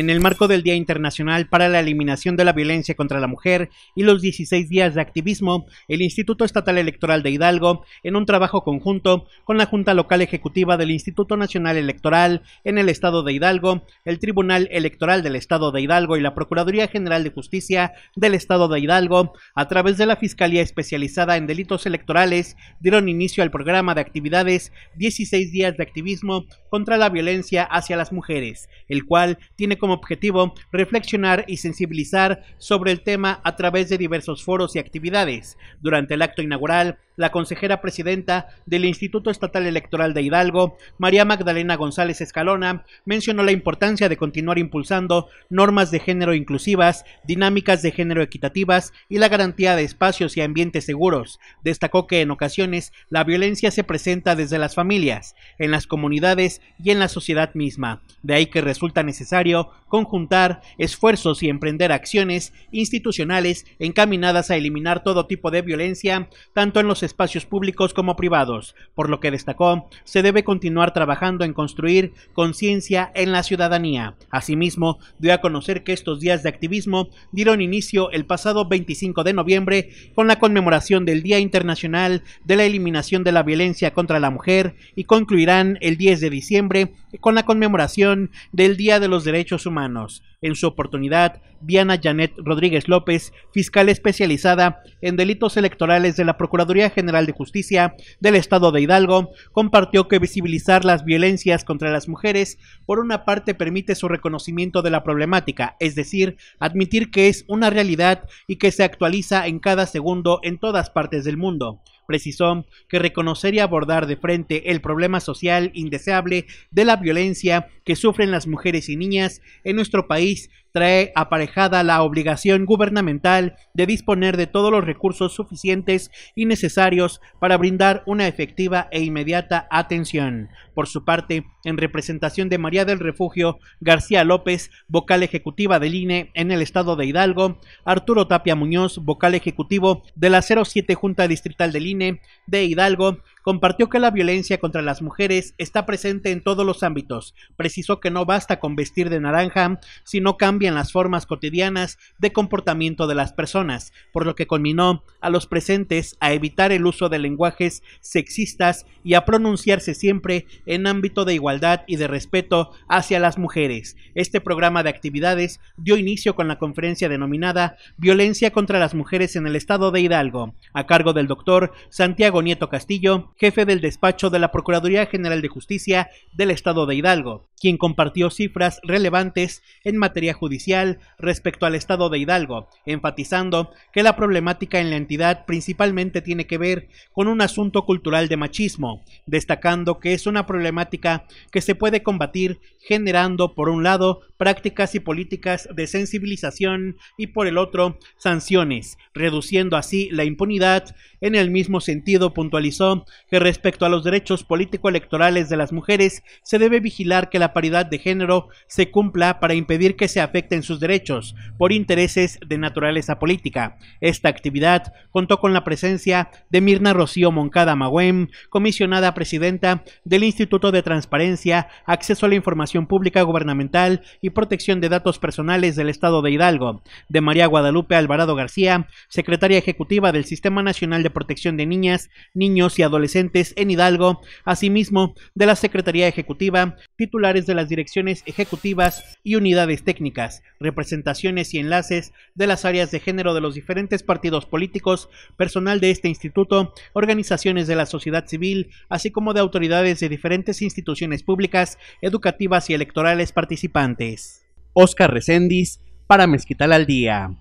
en el marco del Día Internacional para la Eliminación de la Violencia contra la Mujer y los 16 días de activismo, el Instituto Estatal Electoral de Hidalgo, en un trabajo conjunto con la Junta Local Ejecutiva del Instituto Nacional Electoral en el Estado de Hidalgo, el Tribunal Electoral del Estado de Hidalgo y la Procuraduría General de Justicia del Estado de Hidalgo, a través de la Fiscalía Especializada en Delitos Electorales, dieron inicio al programa de actividades 16 días de activismo contra la violencia hacia las mujeres, el cual tiene como objetivo reflexionar y sensibilizar sobre el tema a través de diversos foros y actividades. Durante el acto inaugural, la consejera presidenta del Instituto Estatal Electoral de Hidalgo, María Magdalena González Escalona, mencionó la importancia de continuar impulsando normas de género inclusivas, dinámicas de género equitativas y la garantía de espacios y ambientes seguros. Destacó que en ocasiones la violencia se presenta desde las familias, en las comunidades y en la sociedad misma. De ahí que resulta necesario conjuntar esfuerzos y emprender acciones institucionales encaminadas a eliminar todo tipo de violencia, tanto en los espacios públicos como privados, por lo que destacó, se debe continuar trabajando en construir conciencia en la ciudadanía. Asimismo, dio a conocer que estos días de activismo dieron inicio el pasado 25 de noviembre con la conmemoración del Día Internacional de la Eliminación de la Violencia contra la Mujer y concluirán el 10 de diciembre con la conmemoración del Día de los Derechos Humanos. En su oportunidad, Diana Janet Rodríguez López, fiscal especializada en delitos electorales de la Procuraduría General de Justicia del Estado de Hidalgo, compartió que visibilizar las violencias contra las mujeres, por una parte, permite su reconocimiento de la problemática, es decir, admitir que es una realidad y que se actualiza en cada segundo en todas partes del mundo. Precisó que reconocer y abordar de frente el problema social indeseable de la violencia que sufren las mujeres y niñas en nuestro país trae aparejada la obligación gubernamental de disponer de todos los recursos suficientes y necesarios para brindar una efectiva e inmediata atención. Por su parte, en representación de María del Refugio García López, vocal ejecutiva del INE en el estado de Hidalgo, Arturo Tapia Muñoz, vocal ejecutivo de la 07 Junta Distrital del INE de Hidalgo, compartió que la violencia contra las mujeres está presente en todos los ámbitos. Precisó que no basta con vestir de naranja si no cambian las formas cotidianas de comportamiento de las personas, por lo que conminó a los presentes a evitar el uso de lenguajes sexistas y a pronunciarse siempre en ámbito de igualdad y de respeto hacia las mujeres. Este programa de actividades dio inicio con la conferencia denominada Violencia contra las mujeres en el estado de Hidalgo, a cargo del doctor Santiago Nieto Castillo, jefe del despacho de la Procuraduría General de Justicia del Estado de Hidalgo quien compartió cifras relevantes en materia judicial respecto al estado de Hidalgo, enfatizando que la problemática en la entidad principalmente tiene que ver con un asunto cultural de machismo, destacando que es una problemática que se puede combatir generando, por un lado, prácticas y políticas de sensibilización y, por el otro, sanciones, reduciendo así la impunidad. En el mismo sentido, puntualizó que respecto a los derechos político-electorales de las mujeres, se debe vigilar que la paridad de género se cumpla para impedir que se afecten sus derechos por intereses de naturaleza política. Esta actividad contó con la presencia de Mirna Rocío Moncada Magüem, comisionada presidenta del Instituto de Transparencia, Acceso a la Información Pública Gubernamental y Protección de Datos Personales del Estado de Hidalgo, de María Guadalupe Alvarado García, secretaria ejecutiva del Sistema Nacional de Protección de Niñas, Niños y Adolescentes en Hidalgo, asimismo de la Secretaría Ejecutiva, titular de las direcciones ejecutivas y unidades técnicas, representaciones y enlaces de las áreas de género de los diferentes partidos políticos, personal de este instituto, organizaciones de la sociedad civil, así como de autoridades de diferentes instituciones públicas, educativas y electorales participantes. Oscar Recendis, para Mezquital al Día.